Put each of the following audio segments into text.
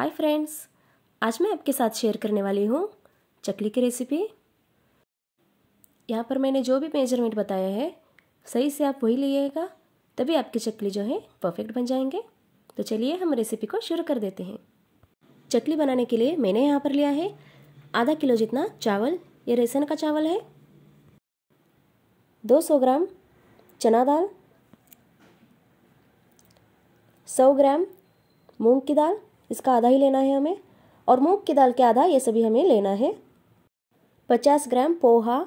hi friends आज मैं आपके साथ शेयर करने वाली हूँ चकली की रेसिपी यहाँ पर मैंने जो भी मेजरमेंट बताया है सही से आप वही लीजिएगा तभी आपकी चकली जो है परफेक्ट बन जाएंगे तो चलिए हम रेसिपी को शुरू कर देते हैं चकली बनाने के लिए मैंने यहाँ पर लिया है आधा किलो जितना चावल ये रेसन का चावल है सौ ग्राम चना दाल सौ ग्राम मूंग की दाल इसका आधा ही लेना है हमें और मूंग की दाल के आधा ये सभी हमें लेना है पचास ग्राम पोहा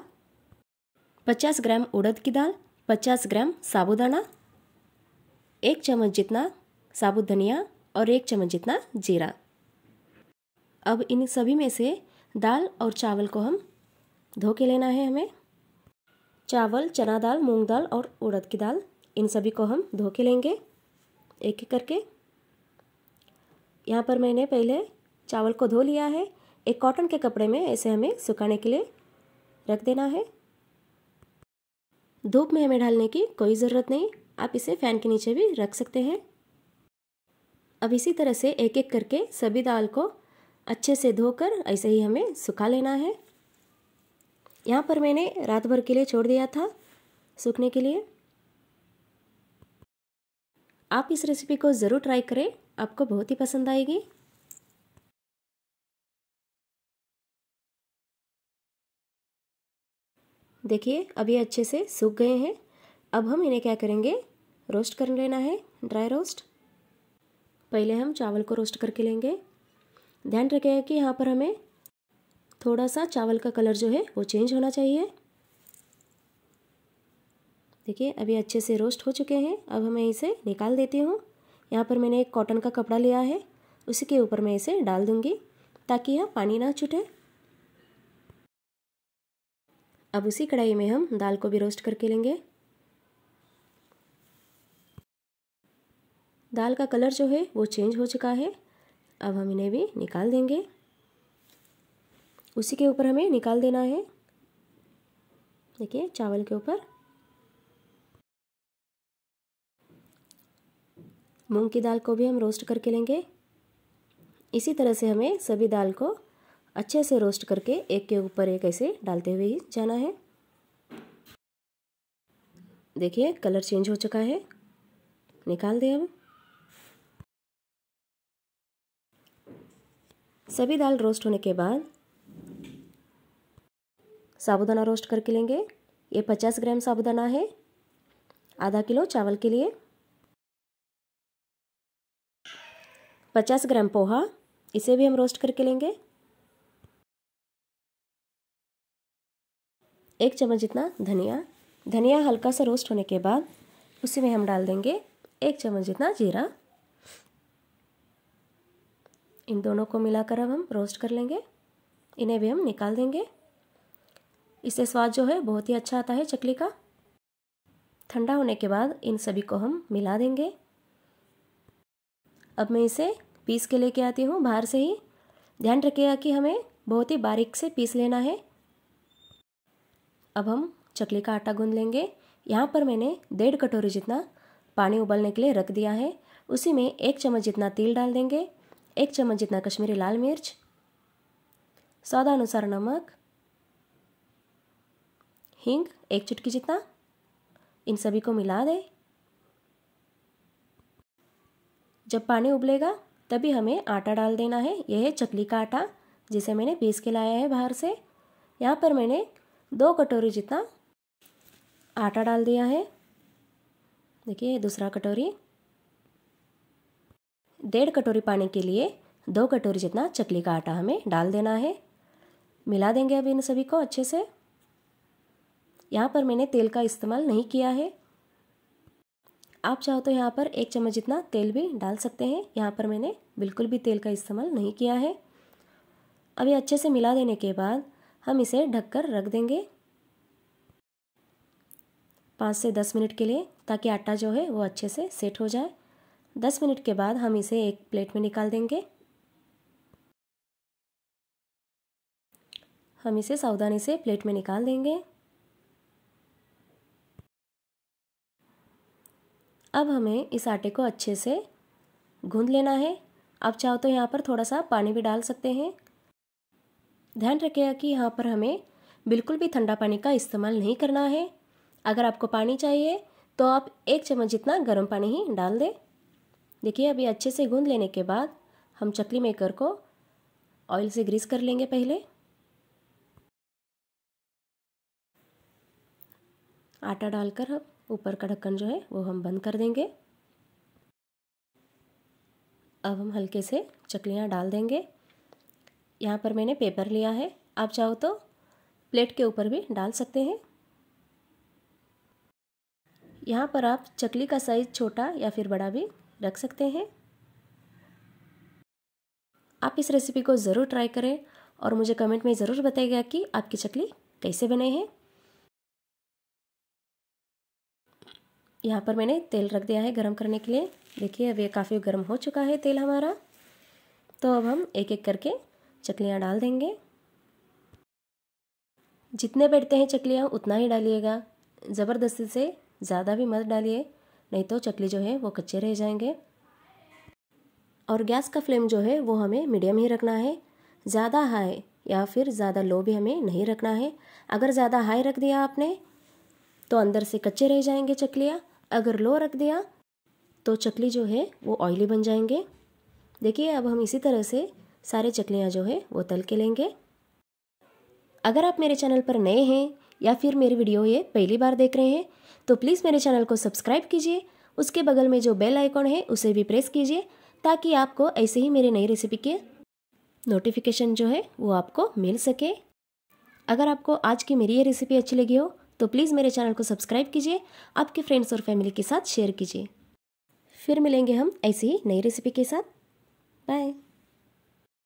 पचास ग्राम उड़द की दाल पचास ग्राम साबुदाना एक चम्मच जितना साबुत धनिया और एक चम्मच जितना जीरा अब इन सभी में से दाल और चावल को हम धो के लेना है हमें चावल चना दाल मूंग दाल और उड़द की दाल इन सभी को हम धो के लेंगे एक एक करके यहाँ पर मैंने पहले चावल को धो लिया है एक कॉटन के कपड़े में ऐसे हमें सुखाने के लिए रख देना है धूप में हमें ढालने की कोई ज़रूरत नहीं आप इसे फ़ैन के नीचे भी रख सकते हैं अब इसी तरह से एक एक करके सभी दाल को अच्छे से धोकर ऐसे ही हमें सुखा लेना है यहाँ पर मैंने रात भर के लिए छोड़ दिया था सूखने के लिए आप इस रेसिपी को ज़रूर ट्राई करें आपको बहुत ही पसंद आएगी देखिए अब ये अच्छे से सूख गए हैं अब हम इन्हें क्या करेंगे रोस्ट कर लेना है ड्राई रोस्ट पहले हम चावल को रोस्ट करके लेंगे ध्यान रखें कि यहाँ पर हमें थोड़ा सा चावल का कलर जो है वो चेंज होना चाहिए देखिए अभी अच्छे से रोस्ट हो चुके हैं अब मैं इसे निकाल देती हूँ यहाँ पर मैंने एक कॉटन का कपड़ा लिया है उसी के ऊपर मैं इसे डाल दूँगी ताकि यह पानी ना छूटे अब उसी कढ़ाई में हम दाल को भी रोस्ट करके लेंगे दाल का कलर जो है वो चेंज हो चुका है अब हम इन्हें भी निकाल देंगे उसी के ऊपर हमें निकाल देना है देखिए चावल के ऊपर मूंग की दाल को भी हम रोस्ट करके लेंगे इसी तरह से हमें सभी दाल को अच्छे से रोस्ट करके एक के ऊपर एक ऐसे डालते हुए ही जाना है देखिए कलर चेंज हो चुका है निकाल दें अब सभी दाल रोस्ट होने के बाद साबुदाना रोस्ट करके लेंगे ये पचास ग्राम साबुदाना है आधा किलो चावल के लिए पचास ग्राम पोहा इसे भी हम रोस्ट करके लेंगे एक चम्मच जितना धनिया धनिया हल्का सा रोस्ट होने के बाद उसी में हम डाल देंगे एक चम्मच जितना जीरा इन दोनों को मिलाकर अब हम रोस्ट कर लेंगे इन्हें भी हम निकाल देंगे इससे स्वाद जो है बहुत ही अच्छा आता है चकली का ठंडा होने के बाद इन सभी को हम मिला देंगे अब मैं इसे पीस के लेके आती हूँ बाहर से ही ध्यान रखिएगा कि हमें बहुत ही बारीक से पीस लेना है अब हम चकली का आटा गूंद लेंगे यहाँ पर मैंने डेढ़ कटोरी जितना पानी उबलने के लिए रख दिया है उसी में एक चम्मच जितना तिल डाल देंगे एक चम्मच जितना कश्मीरी लाल मिर्च स्वादानुसार नमक हींग एक चुटकी जितना इन सभी को मिला दें जब पानी उबलेगा तभी हमें आटा डाल देना है यह है चकली का आटा जिसे मैंने पीस के लाया है बाहर से यहाँ पर मैंने दो कटोरी जितना आटा डाल दिया है देखिए दूसरा कटोरी डेढ़ कटोरी पानी के लिए दो कटोरी जितना चकली का आटा हमें डाल देना है मिला देंगे अभी इन सभी को अच्छे से यहाँ पर मैंने तेल का इस्तेमाल नहीं किया है आप चाहो तो यहाँ पर एक चम्मच जितना तेल भी डाल सकते हैं यहाँ पर मैंने बिल्कुल भी तेल का इस्तेमाल नहीं किया है अभी अच्छे से मिला देने के बाद हम इसे ढककर रख देंगे पाँच से दस मिनट के लिए ताकि आटा जो है वो अच्छे से सेट हो जाए दस मिनट के बाद हम इसे एक प्लेट में निकाल देंगे हम इसे सावधानी से प्लेट में निकाल देंगे अब हमें इस आटे को अच्छे से गूंद लेना है आप चाहो तो यहाँ पर थोड़ा सा पानी भी डाल सकते हैं ध्यान रखिएगा कि यहाँ पर हमें बिल्कुल भी ठंडा पानी का इस्तेमाल नहीं करना है अगर आपको पानी चाहिए तो आप एक चम्मच जितना गर्म पानी ही डाल दें देखिए अभी अच्छे से गूंद लेने के बाद हम चकली मेकर को ऑयल से ग्रीस कर लेंगे पहले आटा डालकर हम ऊपर का ढक्कन जो है वो हम बंद कर देंगे अब हम हल्के से चकलियाँ डाल देंगे यहाँ पर मैंने पेपर लिया है आप चाहो तो प्लेट के ऊपर भी डाल सकते हैं यहाँ पर आप चकली का साइज़ छोटा या फिर बड़ा भी रख सकते हैं आप इस रेसिपी को ज़रूर ट्राई करें और मुझे कमेंट में ज़रूर बताइएगा कि आपकी चकली कैसे बने हैं यहाँ पर मैंने तेल रख दिया है गर्म करने के लिए देखिए अब ये काफ़ी गर्म हो चुका है तेल हमारा तो अब हम एक एक करके चकलियाँ डाल देंगे जितने बैठते हैं चकलियाँ उतना ही डालिएगा ज़बरदस्ती से ज़्यादा भी मत डालिए नहीं तो चकली जो है वो कच्चे रह जाएंगे और गैस का फ्लेम जो है वो हमें मीडियम ही रखना है ज़्यादा हाई या फिर ज़्यादा लो भी हमें नहीं रखना है अगर ज़्यादा हाई रख दिया आपने तो अंदर से कच्चे रह जाएंगे चकलियाँ अगर लो रख दिया तो चकली जो है वो ऑयली बन जाएंगे देखिए अब हम इसी तरह से सारे चकलियाँ जो है वो तल के लेंगे अगर आप मेरे चैनल पर नए हैं या फिर मेरी वीडियो ये पहली बार देख रहे हैं तो प्लीज़ मेरे चैनल को सब्सक्राइब कीजिए उसके बगल में जो बेल आइकॉन है उसे भी प्रेस कीजिए ताकि आपको ऐसे ही मेरे नई रेसिपी के नोटिफिकेशन जो है वो आपको मिल सके अगर आपको आज की मेरी ये रेसिपी अच्छी लगी हो तो प्लीज़ मेरे चैनल को सब्सक्राइब कीजिए आपके फ्रेंड्स और फैमिली के साथ शेयर कीजिए फिर मिलेंगे हम ऐसी ही नई रेसिपी के साथ बाय